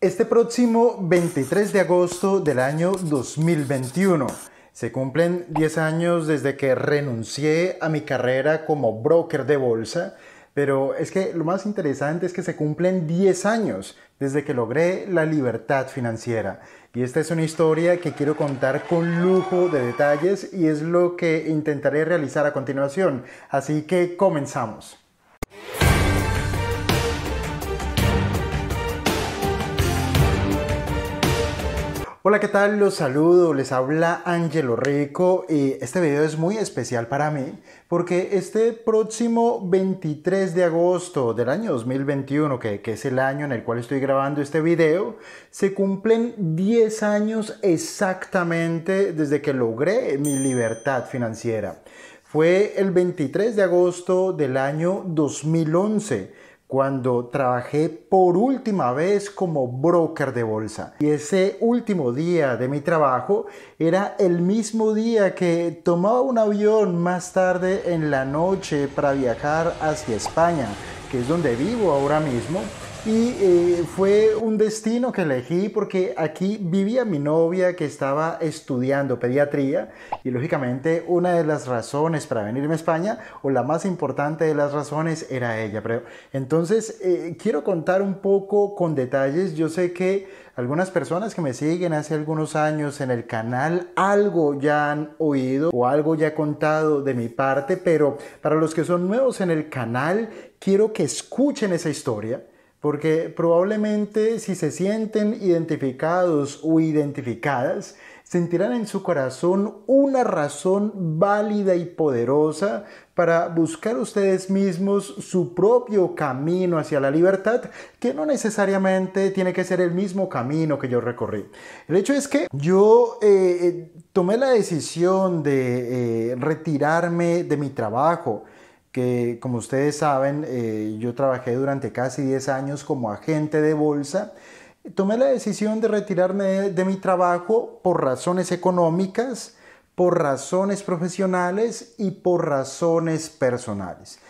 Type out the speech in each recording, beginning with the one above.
Este próximo 23 de agosto del año 2021 se cumplen 10 años desde que renuncié a mi carrera como broker de bolsa, pero es que lo más interesante es que se cumplen 10 años desde que logré la libertad financiera. Y esta es una historia que quiero contar con lujo de detalles y es lo que intentaré realizar a continuación. Así que comenzamos. Hola, ¿qué tal? Los saludo, les habla Angelo Rico y este video es muy especial para mí porque este próximo 23 de agosto del año 2021, que, que es el año en el cual estoy grabando este video, se cumplen 10 años exactamente desde que logré mi libertad financiera. Fue el 23 de agosto del año 2011 cuando trabajé por última vez como broker de bolsa. Y ese último día de mi trabajo era el mismo día que tomaba un avión más tarde en la noche para viajar hacia España, que es donde vivo ahora mismo. Y eh, fue un destino que elegí porque aquí vivía mi novia que estaba estudiando pediatría y lógicamente una de las razones para venirme a España o la más importante de las razones era ella. Pero entonces eh, quiero contar un poco con detalles. Yo sé que algunas personas que me siguen hace algunos años en el canal algo ya han oído o algo ya he contado de mi parte, pero para los que son nuevos en el canal quiero que escuchen esa historia porque probablemente si se sienten identificados o identificadas, sentirán en su corazón una razón válida y poderosa para buscar ustedes mismos su propio camino hacia la libertad, que no necesariamente tiene que ser el mismo camino que yo recorrí. El hecho es que yo eh, eh, tomé la decisión de eh, retirarme de mi trabajo, como ustedes saben, eh, yo trabajé durante casi 10 años como agente de bolsa. Tomé la decisión de retirarme de, de mi trabajo por razones económicas, por razones profesionales y por razones personales.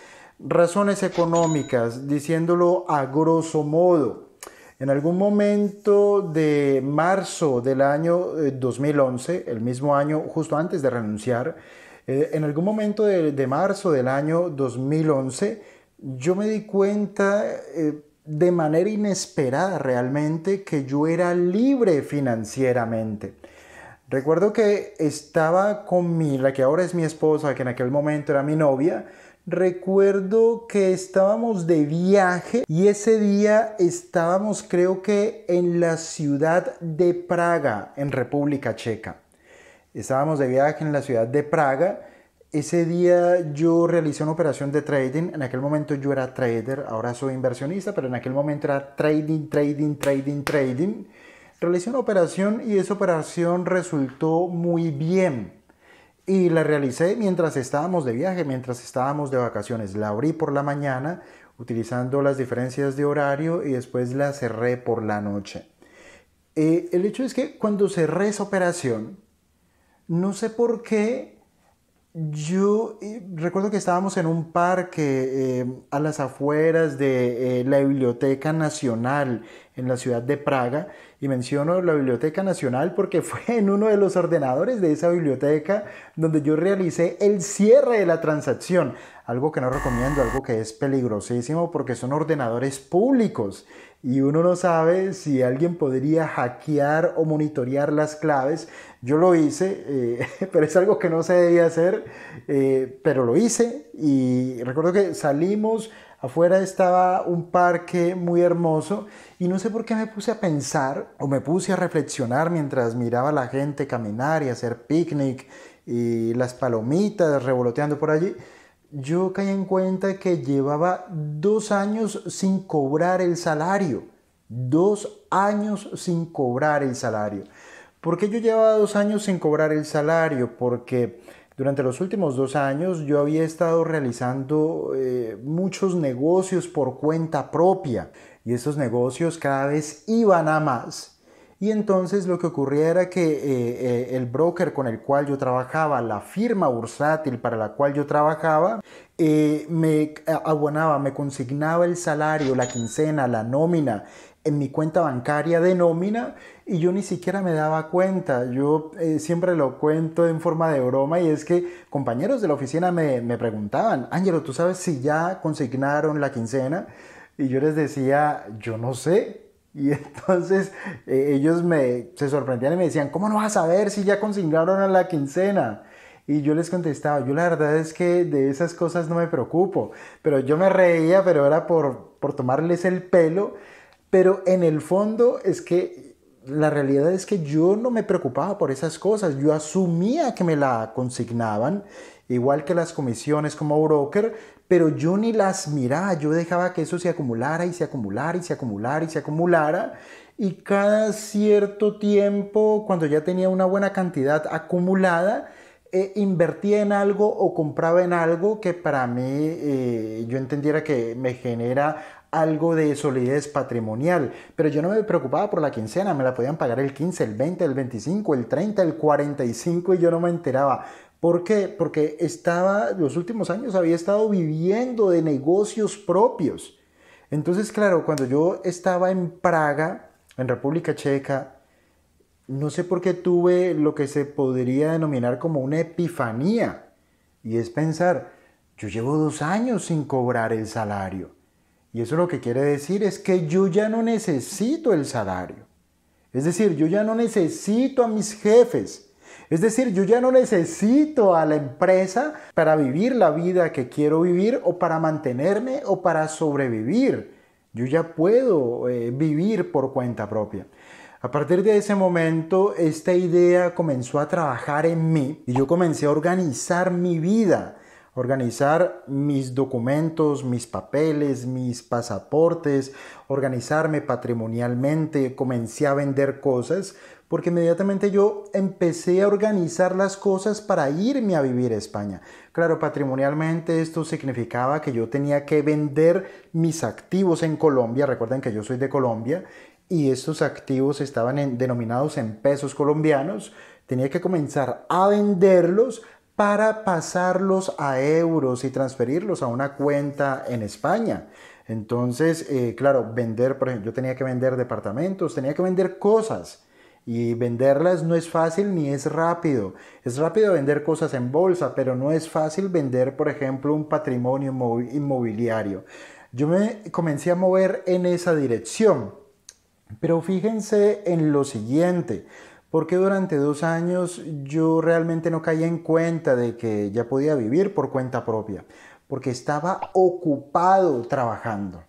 Razones económicas, diciéndolo a grosso modo. En algún momento de marzo del año 2011, eh, el mismo año justo antes de renunciar, eh, en algún momento de, marzo del año 2011, yo me di cuenta eh, de manera inesperada realmente que yo era libre financieramente. Recuerdo que estaba con mi, la que ahora es mi esposa, que en aquel momento era mi novia, recuerdo que estábamos de viaje y ese día estábamos creo que en la ciudad de Praga, en República Checa. Estábamos de viaje en la ciudad de Praga. Ese día yo realicé una operación de trading. En aquel momento yo era trader, ahora soy inversionista, pero en aquel momento era trading, trading, trading, trading. Realicé una operación y esa operación resultó muy bien. Y la realicé mientras estábamos de viaje, mientras estábamos de vacaciones. La abrí por la mañana utilizando las diferencias de horario y después la cerré por la noche. Eh, el hecho es que cuando cerré esa operación, no sé por qué. Yo eh, recuerdo que estábamos en un parque eh, a las afueras de eh, la Biblioteca Nacional en la ciudad de Praga y menciono la Biblioteca Nacional porque fue en uno de los ordenadores de esa biblioteca donde yo realicé el cierre de la transacción. Algo que no recomiendo, algo que es peligrosísimo porque son ordenadores públicos y uno no sabe si alguien podría hackear o monitorear las claves. Yo lo hice, eh, pero es algo que no se debía hacer, eh, pero lo hice y recuerdo que salimos Afuera estaba un parque muy hermoso y no sé por qué me puse a pensar o me puse a reflexionar mientras miraba a la gente caminar y hacer picnic y las palomitas revoloteando por allí. Yo caí en cuenta que llevaba dos años sin cobrar el salario. Dos años sin cobrar el salario. ¿Por qué yo llevaba dos años sin cobrar el salario? Porque durante los últimos dos años yo había estado realizando eh, muchos negocios por cuenta propia y esos negocios cada vez iban a más. Y entonces lo que ocurría era que eh, eh, el broker con el cual yo trabajaba, la firma bursátil para la cual yo trabajaba, me abonaba, me consignaba el salario, la quincena, la nómina en mi cuenta bancaria de nómina y yo ni siquiera me daba cuenta. Yo eh, siempre lo cuento en forma de broma y es que compañeros de la oficina me, me preguntaban, Ángelo, ¿tú sabes si ya consignaron la quincena? Y yo les decía, yo no sé, y entonces e, ellos me, se sorprendían y me decían, ¿cómo no vas a saber si ya consignaron a la quincena? Y yo les contestaba, yo la verdad es que de esas cosas no me preocupo, pero yo me reía, pero era por, por tomarles el pelo pero en el fondo es que la realidad es que yo no me preocupaba por esas cosas, yo asumía que me la consignaban, igual que las comisiones como broker, pero yo ni las miraba, yo dejaba que eso se acumulara y se acumulara y se acumulara y se acumulara. Y cada cierto tiempo, cuando ya tenía una buena cantidad acumulada, eh, invertía en algo o compraba en algo que para mí eh, yo entendiera que me genera algo de solidez patrimonial. Pero yo no me preocupaba por la quincena, me la podían pagar el 15, el 20, el 25, el 30, el 45 y yo no me enteraba. ¿Por qué? Porque estaba, los últimos años había estado viviendo de negocios propios. Entonces, claro, cuando yo estaba en Praga, en República Checa, no sé por qué tuve lo que se podría denominar como una epifanía. Y es pensar, yo llevo dos años sin cobrar el salario. Y eso lo que quiere decir es que yo ya no necesito el salario. Es decir, yo ya no necesito a mis jefes. Es decir, yo ya no necesito a la empresa para vivir la vida que quiero vivir o para mantenerme o para sobrevivir. Yo ya puedo eh, vivir por cuenta propia. A partir de ese momento, esta idea comenzó a trabajar en mí y yo comencé a organizar mi vida organizar mis documentos, mis papeles, mis pasaportes, organizarme patrimonialmente, comencé a vender cosas, porque inmediatamente yo empecé a organizar las cosas para irme a vivir a España. Claro, patrimonialmente esto significaba que yo tenía que vender mis activos en Colombia, recuerden que yo soy de Colombia, y estos activos estaban denominados en pesos colombianos, tenía que comenzar a venderlos para pasarlos a euros y transferirlos a una cuenta en España. Entonces, eh, claro, vender, por ejemplo, yo tenía que vender departamentos, tenía que vender cosas. Y venderlas no es fácil ni es rápido. Es rápido vender cosas en bolsa, pero no es fácil vender, por ejemplo, un patrimonio inmobiliario. Yo me comencé a mover en esa dirección. Pero fíjense en lo siguiente porque durante dos años yo realmente no caía en cuenta de que ya podía vivir por cuenta propia, porque estaba ocupado trabajando,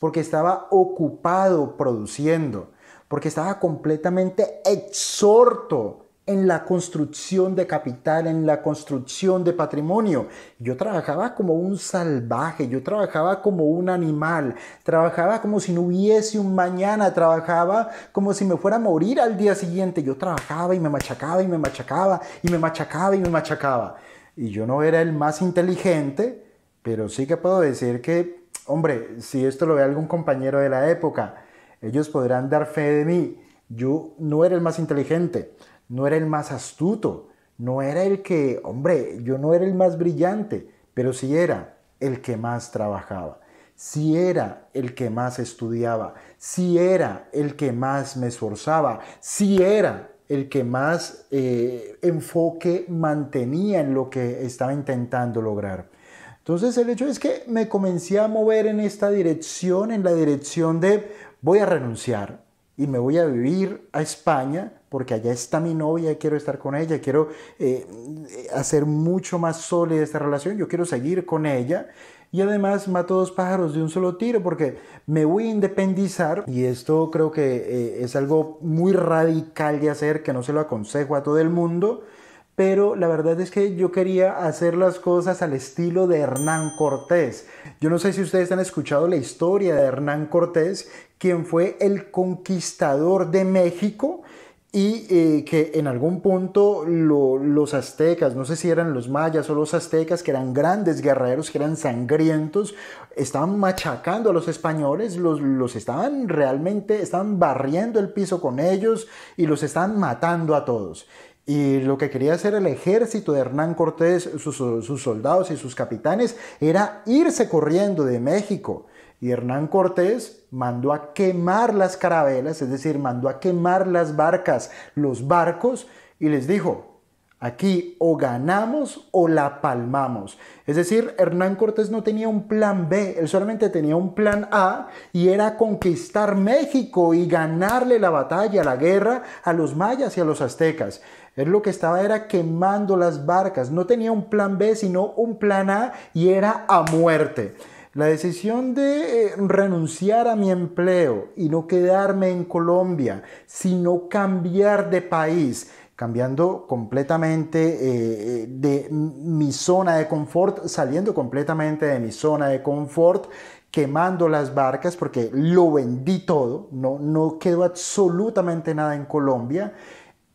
porque estaba ocupado produciendo, porque estaba completamente exhorto en la construcción de capital, en la construcción de patrimonio. Yo trabajaba como un salvaje, yo trabajaba como un animal, trabajaba como si no hubiese un mañana, trabajaba como si me fuera a morir al día siguiente. Yo trabajaba y me machacaba y me machacaba y me machacaba y me machacaba. Y yo no era el más inteligente, pero sí que puedo decir que, hombre, si esto lo ve algún compañero de la época, ellos podrán dar fe de mí. Yo no era el más inteligente no era el más astuto, no era el que, hombre, yo no era el más brillante, pero sí era el que más trabajaba, sí era el que más estudiaba, sí era el que más me esforzaba, sí era el que más eh, enfoque mantenía en lo que estaba intentando lograr. Entonces el hecho es que me comencé a mover en esta dirección, en la dirección de voy a renunciar y me voy a vivir a España porque allá está mi novia, quiero estar con ella, quiero eh, hacer mucho más sólida esta relación, yo quiero seguir con ella. Y además mato dos pájaros de un solo tiro porque me voy a independizar y esto creo que eh, es algo muy radical de hacer que no se lo aconsejo a todo el mundo pero la verdad es que yo quería hacer las cosas al estilo de Hernán Cortés. Yo no sé si ustedes han escuchado la historia de Hernán Cortés, quien fue el conquistador de México y eh, que en algún punto los aztecas, no sé si eran los mayas o los aztecas, que eran grandes guerreros, que eran sangrientos, estaban machacando a los españoles, los, los estaban realmente, estaban barriendo el piso con ellos y los estaban matando a todos. Y lo que quería hacer el ejército de Hernán Cortés, sus, sus soldados y sus capitanes, era irse corriendo de México y Hernán Cortés mandó a quemar las carabelas, es decir, mandó a quemar las barcas, los barcos, y les dijo, aquí o ganamos o la palmamos. Es decir, Hernán Cortés no tenía un plan B, él solamente tenía un plan A y era conquistar México y ganarle la batalla, la guerra a los mayas y a los aztecas. Él lo que estaba era quemando las barcas, no tenía un plan B, sino un plan A y era a muerte. La decisión de eh, renunciar a mi empleo y no quedarme en Colombia, sino cambiar de país, cambiando completamente eh, eh, de mi zona de confort, saliendo completamente de mi zona de confort, quemando las barcas porque lo vendí todo, no, no quedó absolutamente nada en Colombia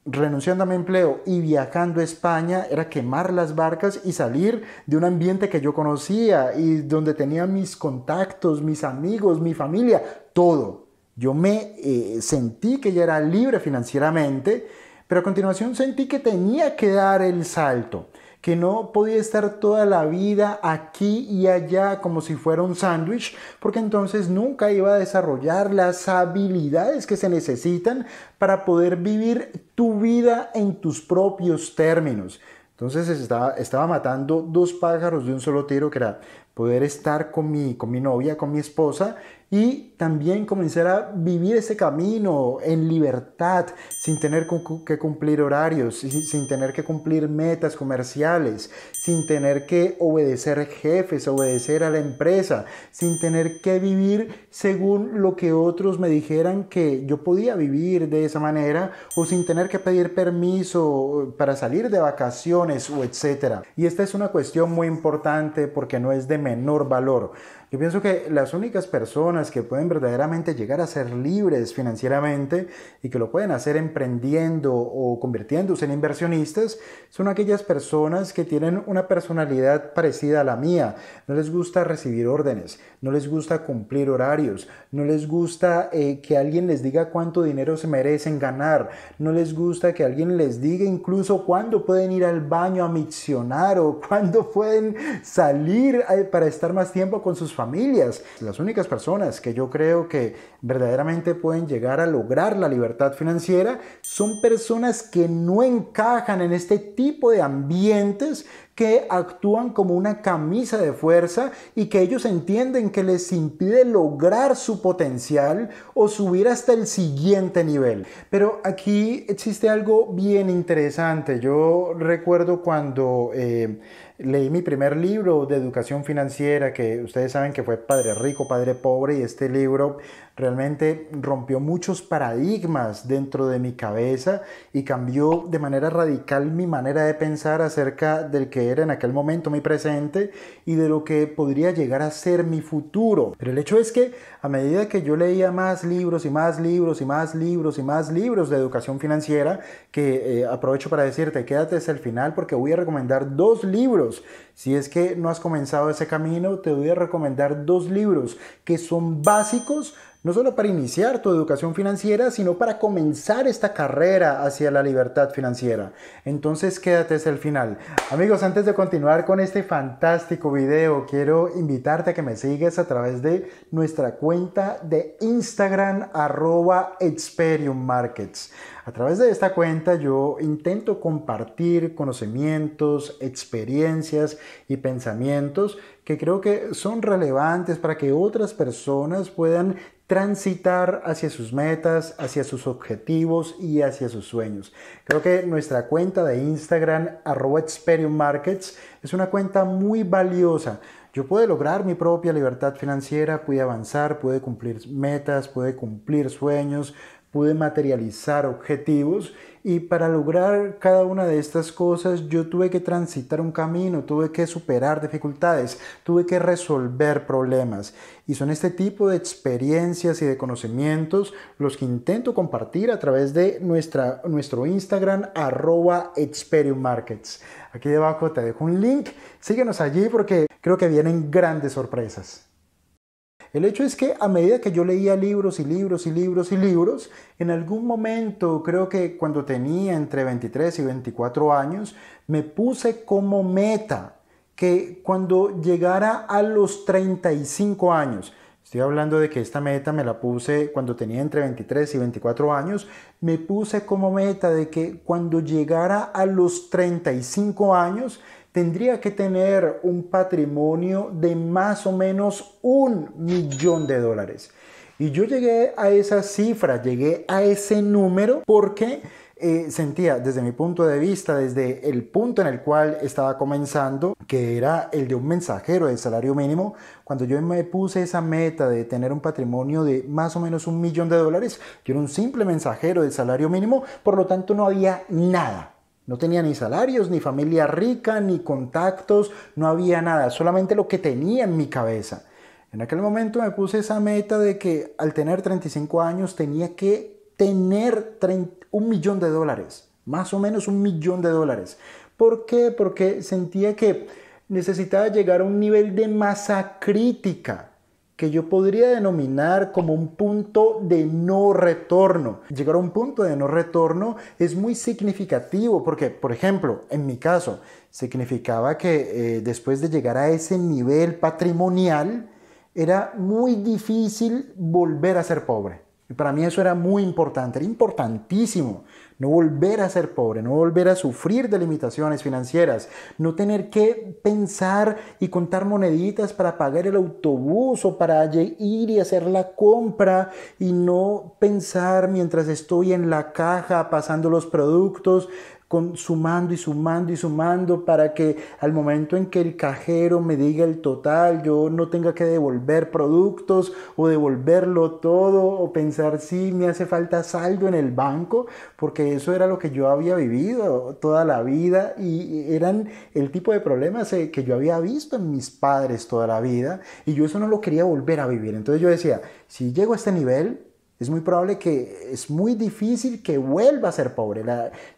renunciando a mi empleo y viajando a España era quemar las barcas y salir de un ambiente que yo conocía y donde tenía mis contactos, mis amigos, mi familia, todo. Yo me eh, sentí que ya era libre financieramente, pero a continuación sentí que tenía que dar el salto que no podía estar toda la vida aquí y allá como si fuera un sándwich, porque entonces nunca iba a desarrollar las habilidades que se necesitan para poder vivir tu vida en tus propios términos. Entonces estaba, estaba matando dos pájaros de un solo tiro, que era poder estar con mi, con mi novia, con mi esposa, y también comenzar a vivir ese camino en libertad, sin tener que cumplir horarios, sin tener que cumplir metas comerciales, sin tener que obedecer jefes, obedecer a la empresa, sin tener que vivir según lo que otros me dijeran que yo podía vivir de esa manera o sin tener que pedir permiso para salir de vacaciones o etcétera. Y esta es una cuestión muy importante porque no es de menor valor. Yo pienso que las únicas personas que pueden verdaderamente llegar a ser libres financieramente y que lo pueden hacer emprendiendo o convirtiéndose en inversionistas son aquellas personas que tienen una personalidad parecida a la mía, no les gusta recibir órdenes, no les gusta cumplir horarios, no les gusta eh, que alguien les diga cuánto dinero se merecen ganar, no les gusta que alguien les diga incluso cuándo pueden ir al baño a misionar o cuándo pueden salir eh, para estar más tiempo con sus familias. Las únicas personas que yo creo que verdaderamente pueden llegar a lograr la libertad financiera son personas que no encajan en este tipo de ambientes que actúan como una camisa de fuerza y que ellos entienden que les impide lograr su potencial o subir hasta el siguiente nivel. Pero aquí existe algo bien interesante. Yo recuerdo cuando eh, leí mi primer libro de educación financiera, que ustedes saben que fue Padre Rico, Padre Pobre, y este libro realmente rompió muchos paradigmas dentro de mi cabeza y cambió de manera radical mi manera de pensar acerca del que era en aquel momento mi presente y de lo que podría llegar a ser mi futuro. Pero el hecho es que a medida que yo leía más libros y más libros y más libros y más libros de educación financiera, que eh, aprovecho para decirte, quédate hasta el final porque voy a recomendar dos libros si es que no has comenzado ese camino, te voy a recomendar dos libros que son básicos no solo para iniciar tu educación financiera, sino para comenzar esta carrera hacia la libertad financiera. Entonces quédate hasta el final. Amigos, antes de continuar con este fantástico video, quiero invitarte a que me sigas a través de nuestra cuenta de Instagram arroba Experium Markets. A través de esta cuenta yo intento compartir conocimientos, experiencias y pensamientos que creo que son relevantes para que otras personas puedan transitar hacia sus metas, hacia sus objetivos y hacia sus sueños. Creo que nuestra cuenta de Instagram, arroba Experium Markets, es una cuenta muy valiosa. Yo pude lograr mi propia libertad financiera, pude avanzar, pude cumplir metas, pude cumplir sueños, pude materializar objetivos y para lograr cada una de estas cosas yo tuve que transitar un camino, tuve que superar dificultades, tuve que resolver problemas. Y son este tipo de experiencias y de conocimientos los que intento compartir a través de nuestra, nuestro Instagram arroba Experium Markets. Aquí debajo te dejo un link, síguenos allí porque creo que vienen grandes sorpresas. El hecho es que a medida que yo leía libros y libros y libros y libros, en algún momento, creo que cuando tenía entre 23 y 24 años, me puse como meta que cuando llegara a los 35 años, Estoy hablando de que esta meta me la puse cuando tenía entre 23 y 24 años. Me puse como meta de que cuando llegara a los 35 años tendría que tener un patrimonio de más o menos un millón de dólares. Y yo llegué a esa cifra, llegué a ese número porque eh, sentía desde mi punto de vista, desde el punto en el cual estaba comenzando, que era el de un mensajero de salario mínimo, cuando yo me puse esa meta de tener un patrimonio de más o menos un millón de dólares, yo era un simple mensajero de salario mínimo, por lo tanto no había nada no tenía ni salarios, ni familia rica, ni contactos, no había nada, solamente lo que tenía en mi cabeza. En aquel momento me puse esa meta de que al tener 35 años tenía que tener un millón de dólares, más o menos un millón de dólares. ¿Por qué? Porque sentía que necesitaba llegar a un nivel de masa crítica que yo podría denominar como un punto de no retorno. Llegar a un punto de no retorno es muy significativo porque, por ejemplo, en mi caso, significaba que eh, después de llegar a ese nivel patrimonial, era muy difícil volver a ser pobre. Y para mí eso era muy importante, era importantísimo no volver a ser pobre, no volver a sufrir de limitaciones financieras, no tener que pensar y contar moneditas para pagar el autobús o para ir y hacer la compra y no pensar mientras estoy en la caja pasando los productos sumando y sumando y sumando para que al momento en que el cajero me diga el total, yo no tenga que devolver productos o devolverlo todo o pensar si me hace falta saldo en el banco, porque eso era lo que yo había vivido toda la vida y eran el tipo de problemas eh, que yo había visto en mis padres toda la vida y yo eso no lo quería volver a vivir. Entonces yo decía, si llego a este nivel, es muy probable que es muy difícil que vuelva a ser pobre.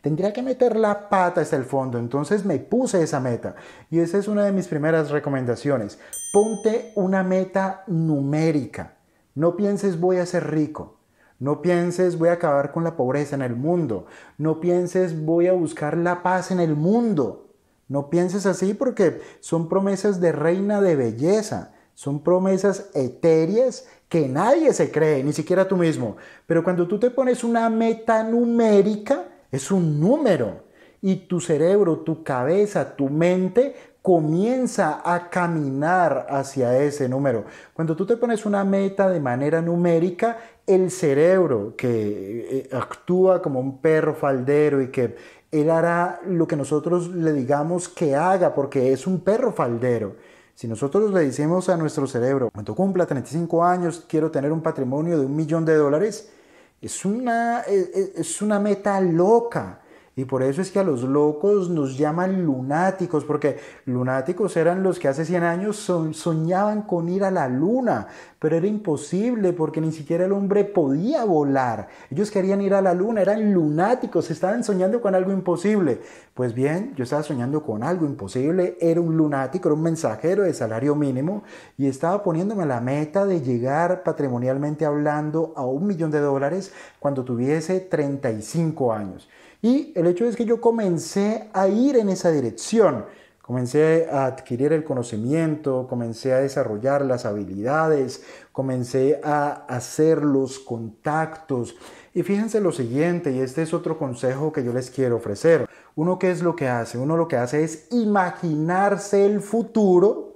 tendría que meter la pata hasta el fondo. Entonces me puse esa meta. Y esa es una de mis primeras recomendaciones. Ponte una meta numérica. No pienses voy a ser rico. No pienses voy a acabar con la pobreza en el mundo. No pienses voy a buscar la paz en el mundo. No pienses así porque son promesas de reina de belleza. Son promesas etéreas que nadie se cree, ni siquiera tú mismo. Pero cuando tú te pones una meta numérica, es un número. Y tu cerebro, tu cabeza, tu mente comienza a caminar hacia ese número. Cuando tú te pones una meta de manera numérica, el cerebro que eh, eh, actúa como un perro faldero y que él hará lo que nosotros le digamos que haga porque es un perro faldero si nosotros le decimos a nuestro cerebro, cuando cumpla 35 años, quiero tener un patrimonio de un millón de dólares, es una, e, e, es una meta loca. Y por eso es que a los locos nos llaman lunáticos, porque lunáticos eran los que hace 100 años soñaban con ir a la luna, pero era imposible porque ni siquiera el hombre podía volar. Ellos querían ir a la luna, eran lunáticos, estaban soñando con algo imposible. Pues bien, yo estaba soñando con algo imposible, era un lunático, era un mensajero de salario mínimo y estaba poniéndome la meta de llegar patrimonialmente hablando a un millón de dólares cuando tuviese 35 años. Y el hecho es que yo comencé a ir en esa dirección. Comencé a adquirir el conocimiento, comencé a desarrollar las habilidades, comencé a hacer los contactos. Y fíjense lo siguiente, y este es otro consejo que yo les quiero ofrecer. Uno qué es lo que hace? Uno lo que hace es imaginarse el futuro.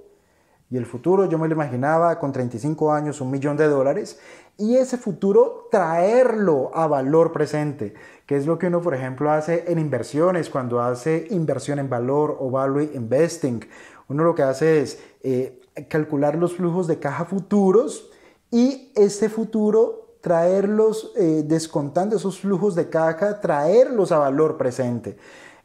Y el futuro yo me lo imaginaba con 35 años, un millón de dólares y ese futuro traerlo a valor presente, que es lo que uno, por ejemplo, hace en inversiones, cuando hace inversión en valor o value investing. Uno lo que hace es eh, calcular los flujos de caja futuros y ese futuro traerlos, eh, descontando esos flujos de caja, traerlos a valor presente.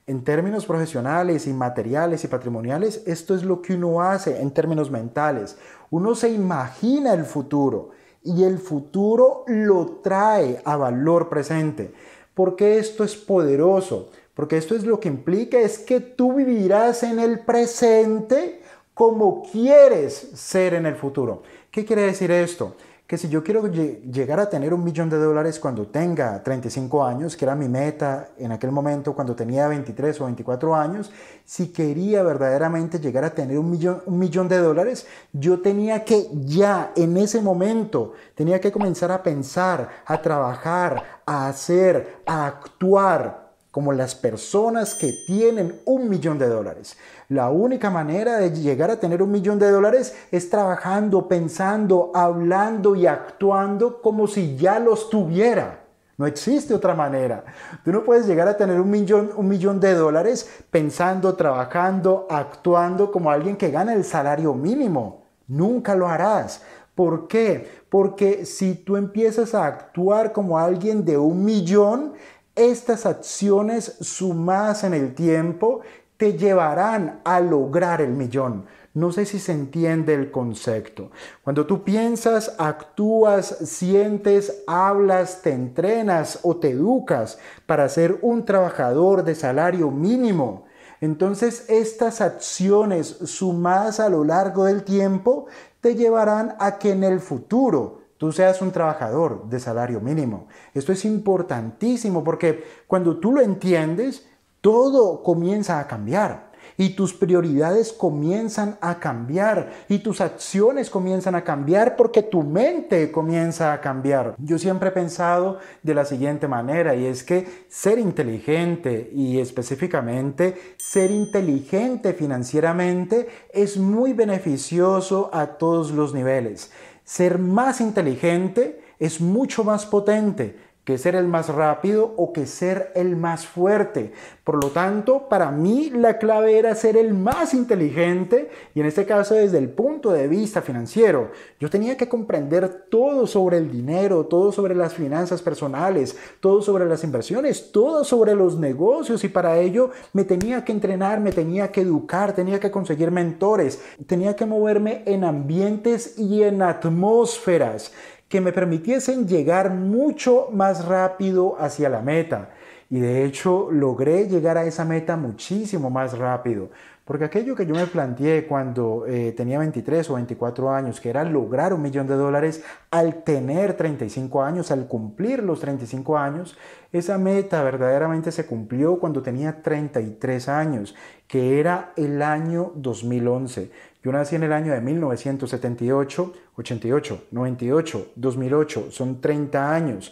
En términos profesionales y materiales y patrimoniales, esto es lo que uno hace en términos mentales. Uno se imagina el futuro y el futuro lo trae a valor presente. Porque esto es poderoso, porque esto es lo que implica es que tú vivirás en el presente como quieres ser en el futuro. ¿Qué quiere decir esto? que si yo quiero llegar a tener un millón de dólares cuando tenga 35 años, que era mi meta en aquel momento cuando tenía 23 o 24 años, si quería verdaderamente llegar a tener un millón, un millón de dólares, yo tenía que ya en ese momento, tenía que comenzar a pensar, a trabajar, a hacer, a actuar como las personas que tienen un millón de dólares. La única manera de llegar a tener un millón de dólares es trabajando, pensando, hablando y actuando como si ya los tuviera. No existe otra manera. Tú no puedes llegar a tener un millón, un millón de dólares pensando, trabajando, actuando como alguien que gana el salario mínimo. Nunca lo harás. ¿Por qué? Porque si tú empiezas a actuar como alguien de un millón, estas acciones sumadas en el tiempo te llevarán a lograr el millón. No sé si se entiende el concepto. Cuando tú piensas, actúas, sientes, hablas, te entrenas o te educas para ser un trabajador de salario mínimo, entonces estas acciones sumadas a lo largo del tiempo te llevarán a que en el futuro tú seas un trabajador de salario mínimo. Esto es importantísimo porque cuando tú lo entiendes, todo comienza a cambiar. Y tus prioridades comienzan a cambiar y tus acciones comienzan a cambiar porque tu mente comienza a cambiar. Yo siempre he pensado de la siguiente manera y es que ser inteligente y específicamente ser inteligente financieramente es muy beneficioso a todos los niveles. Ser más inteligente es mucho más potente que ser el más rápido o que ser el más fuerte. Por lo tanto, para mí la clave era ser el más inteligente y en este caso desde el punto de vista financiero. Yo tenía que comprender todo sobre el dinero, todo sobre las finanzas personales, todo sobre las inversiones, todo sobre los negocios y para ello me tenía que entrenar, me tenía que educar, tenía que conseguir mentores, tenía que moverme en ambientes y en atmósferas que me permitiesen llegar mucho más rápido hacia la meta. Y de hecho logré llegar a esa meta muchísimo más rápido. Porque aquello que yo me planteé cuando eh, tenía 23 o 24 años, que era lograr un millón de dólares al tener 35 años, al cumplir los 35 años, esa meta verdaderamente se cumplió cuando tenía 33 años, que era el año 2011. Yo nací en el año de 1978, 88, 98, 2008, son 30 años.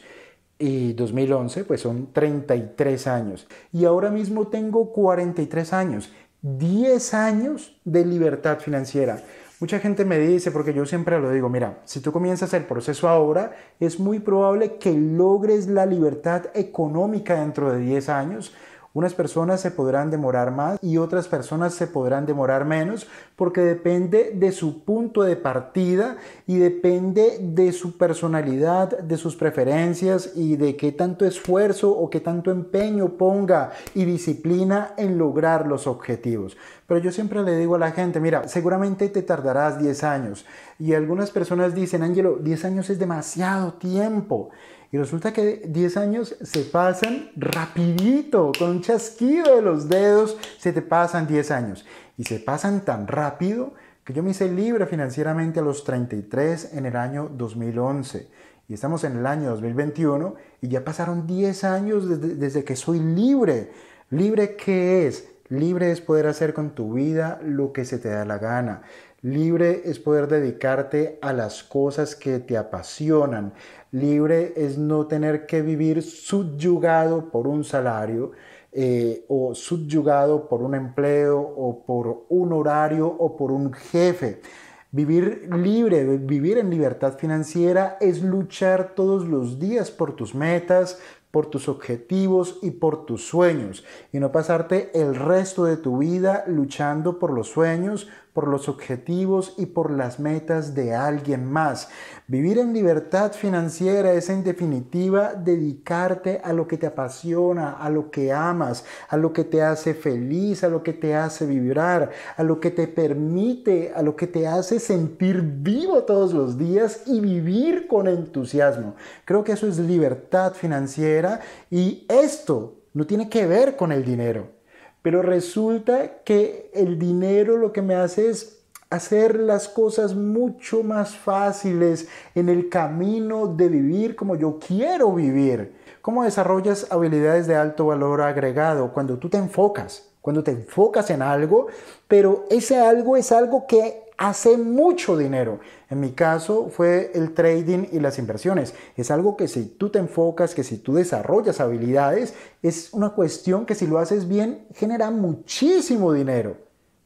Y 2011, pues son 33 años. Y ahora mismo tengo 43 años, 10 años de libertad financiera. Mucha gente me dice, porque yo siempre lo digo, mira, si tú comienzas el proceso ahora, es muy probable que logres la libertad económica dentro de 10 años, unas personas se podrán demorar más y otras personas se podrán demorar menos porque depende de su punto de partida y depende de su personalidad, de sus preferencias y de qué tanto esfuerzo o qué tanto empeño ponga y disciplina en lograr los objetivos. Pero yo siempre le digo a la gente, mira, seguramente te tardarás 10 años. Y algunas personas dicen, Ángelo, 10 años es demasiado tiempo. Y resulta que 10 años se pasan rapidito, con un chasquido de los dedos se te pasan 10 años. Y se pasan tan rápido que yo me hice libre financieramente a los 33 en el año 2011. Y estamos en el año 2021 y ya pasaron 10 años desde, desde que soy libre. ¿Libre qué es? Libre es poder hacer con tu vida lo que se te da la gana. Libre es poder dedicarte a las cosas que te apasionan. Libre es no tener que vivir subyugado por un salario eh, o subyugado por un empleo o por un horario o por un jefe. Vivir libre, vivir en libertad financiera es luchar todos los días por tus metas, por tus objetivos y por tus sueños y no pasarte el resto de tu vida luchando por los sueños, por los objetivos y por las metas de alguien más. Vivir en libertad financiera es en definitiva dedicarte a lo que te apasiona, a lo que amas, a lo que te hace feliz, a lo que te hace vibrar, a lo que te permite, a lo que te hace sentir vivo todos los días y vivir con entusiasmo. Creo que eso es libertad financiera y esto no tiene que ver con el dinero. Pero resulta que el dinero lo que me hace es hacer las cosas mucho más fáciles en el camino de vivir como yo quiero vivir. ¿Cómo desarrollas habilidades de alto valor agregado cuando tú te enfocas? Cuando te enfocas en algo, pero ese algo es algo que hace mucho dinero. En mi caso fue el trading y las inversiones. Es algo que si tú te enfocas, que si tú desarrollas habilidades, es una cuestión que si lo haces bien genera muchísimo dinero.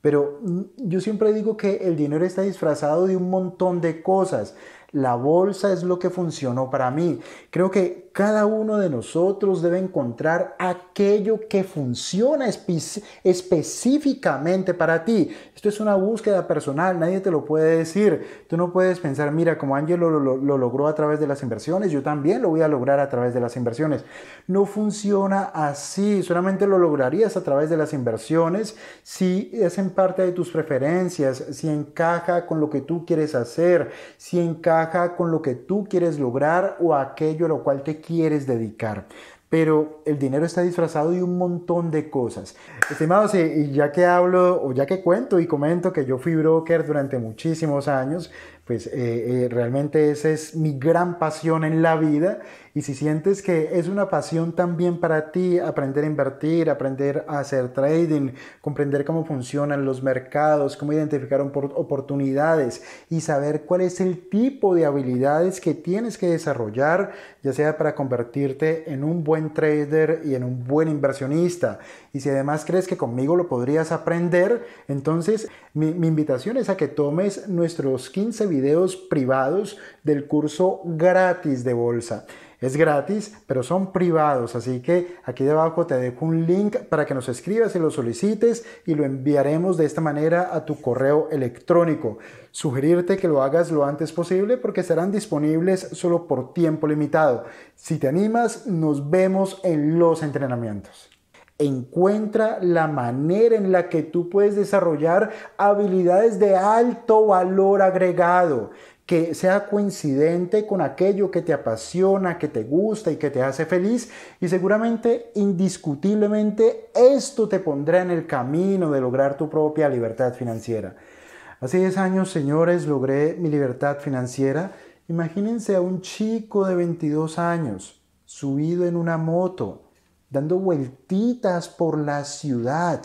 Pero mm, yo siempre digo que el dinero está disfrazado de un montón de cosas. La bolsa es lo que funcionó para mí. Creo que cada uno de nosotros debe encontrar aquello que funciona específicamente para ti. Esto es una búsqueda personal, nadie te lo puede decir. Tú no puedes pensar, mira, como Ángel lo, logró a través de las inversiones, yo también lo voy a lograr a través de las inversiones. No funciona así, solamente lo lograrías a través de las inversiones si es en parte de tus preferencias, si encaja con lo que tú quieres hacer, si encaja con lo que tú quieres lograr o aquello lo cual te quieres dedicar. Pero el dinero está disfrazado de un montón de cosas. Estimados, y ya que hablo o ya que cuento y comento que yo fui broker durante muchísimos años, pues eh, eh, realmente esa es mi gran pasión en la vida y si sientes que es una pasión también para ti aprender a invertir, aprender a hacer trading, comprender cómo funcionan los mercados, cómo identificar oportunidades y saber cuál es el tipo de habilidades que tienes que desarrollar, ya sea para convertirte en un buen trader y en un buen inversionista. Y si además crees que conmigo lo podrías aprender, entonces mi, invitación es a que tomes nuestros 15 videos privados del curso gratis de bolsa. Es gratis, pero son privados, así que aquí debajo te dejo un link para que nos escribas y lo solicites y lo enviaremos de esta manera a tu correo electrónico. Sugerirte que lo hagas lo antes posible porque serán disponibles solo por tiempo limitado. Si te animas, nos vemos en los entrenamientos. Encuentra la manera en la que tú puedes desarrollar habilidades de alto valor agregado que sea coincidente con aquello que te apasiona, que te gusta y que te hace feliz. Y seguramente, indiscutiblemente, esto te pondrá en el camino de lograr tu propia libertad financiera. Hace 10 años, señores, logré mi libertad financiera. Imagínense a un chico de 22 años, subido en una moto, dando vueltitas por la ciudad,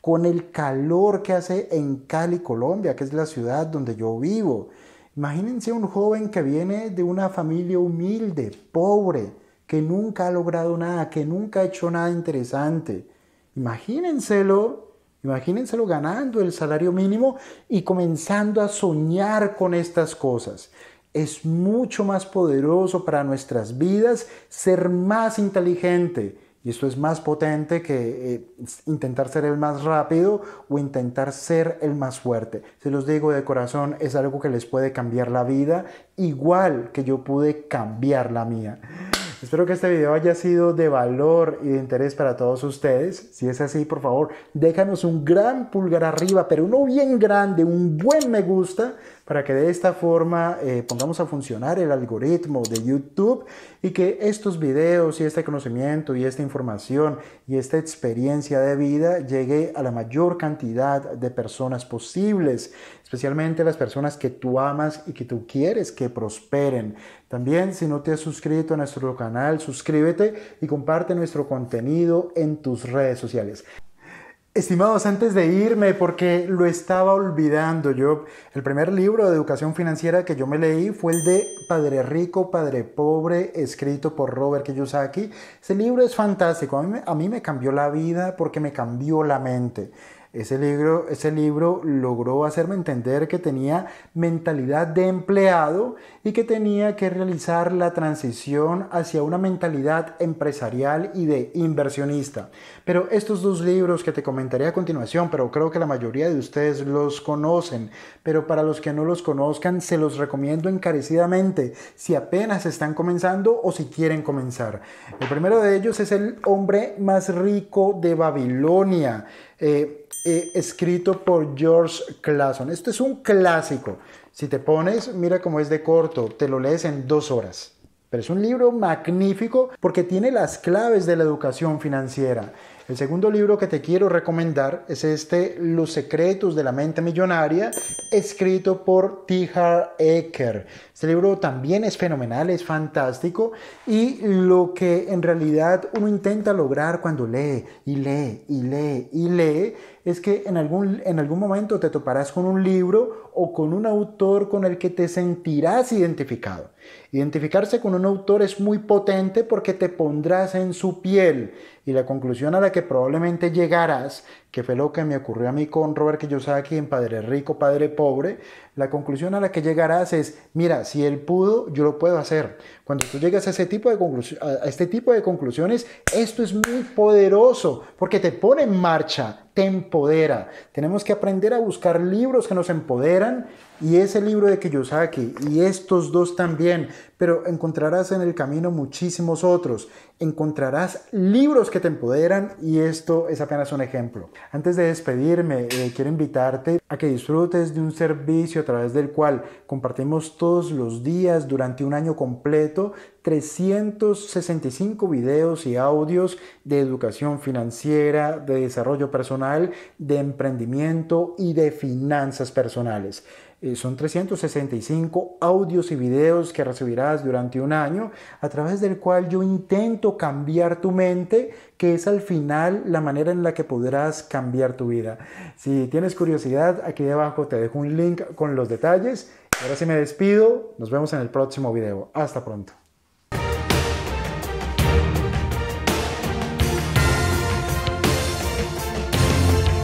con el calor que hace en Cali, Colombia, que es la ciudad donde yo vivo Imagínense un joven que viene de una familia humilde, pobre, que nunca ha logrado nada, que nunca ha hecho nada interesante. Imagínenselo, imagínenselo ganando el salario mínimo y comenzando a soñar con estas cosas. Es mucho más poderoso para nuestras vidas ser más inteligente, y esto es más potente que eh, intentar ser el más rápido o intentar ser el más fuerte. Se los digo de corazón, es algo que les puede cambiar la vida, igual que yo pude cambiar la mía. Espero que este video haya sido de valor y de interés para todos ustedes. Si es así, por favor, déjanos un gran pulgar arriba, pero uno bien grande, un buen me gusta, para que de esta forma eh, pongamos a funcionar el algoritmo de YouTube y que estos videos y este conocimiento y esta información y esta experiencia de vida llegue a la mayor cantidad de personas posibles especialmente las personas que tú amas y que tú quieres que prosperen. También si no te has suscrito a nuestro canal, suscríbete y comparte nuestro contenido en tus redes sociales. Estimados, antes de irme, porque lo estaba olvidando yo, el primer libro de educación financiera que yo me leí fue el de Padre Rico, Padre Pobre, escrito por Robert Kiyosaki. Ese libro es fantástico, a mí, a mí me cambió la vida porque me cambió la mente. Ese libro, ese libro logró hacerme entender que tenía mentalidad de empleado y que tenía que realizar la transición hacia una mentalidad empresarial y de inversionista. Pero estos dos libros que te comentaré a continuación, pero creo que la mayoría de ustedes los conocen, pero para los que no los conozcan, se los recomiendo encarecidamente si apenas están comenzando o si quieren comenzar. El primero de ellos es El hombre más rico de Babilonia. Eh, eh, escrito por George Clason. Este es un clásico. Si te pones, mira cómo es de corto, te lo lees en dos horas. Pero es un libro magnífico porque tiene las claves de la educación financiera. El segundo libro que te quiero recomendar es este Los secretos de la mente millonaria, escrito por Tihar Ecker. Este libro también es fenomenal, es fantástico y lo que en realidad uno intenta lograr cuando lee y lee y lee y lee es que en algún, en algún momento te toparás con un libro o con un autor con el que te sentirás identificado. Identificarse con un autor es muy potente porque te pondrás en su piel, y la conclusión a la que probablemente llegarás, que fue lo que me ocurrió a mí con Robert Kiyosaki en Padre Rico, Padre Pobre, la conclusión a la que llegarás es, mira, si él pudo, yo lo puedo hacer. Cuando tú llegas a, ese tipo de a este tipo de conclusiones, esto es muy poderoso porque te pone en marcha, te empodera. Tenemos que aprender a buscar libros que nos empoderan y ese libro de Kiyosaki y estos dos también, pero encontrarás en el camino muchísimos otros. Encontrarás libros te empoderan y esto es apenas un ejemplo. Antes de despedirme, eh, quiero invitarte a que disfrutes de un servicio a través del cual compartimos todos los días durante un año completo 365 videos y audios de educación financiera, de desarrollo personal, de emprendimiento y de finanzas personales. Eh, son 365 audios y videos que recibirás durante un año, a través del cual yo intento cambiar tu mente, que es al final la manera en la que podrás cambiar tu vida. Si tienes curiosidad, aquí debajo te dejo un link con los detalles. Ahora sí me despido, nos vemos en el próximo video. Hasta pronto.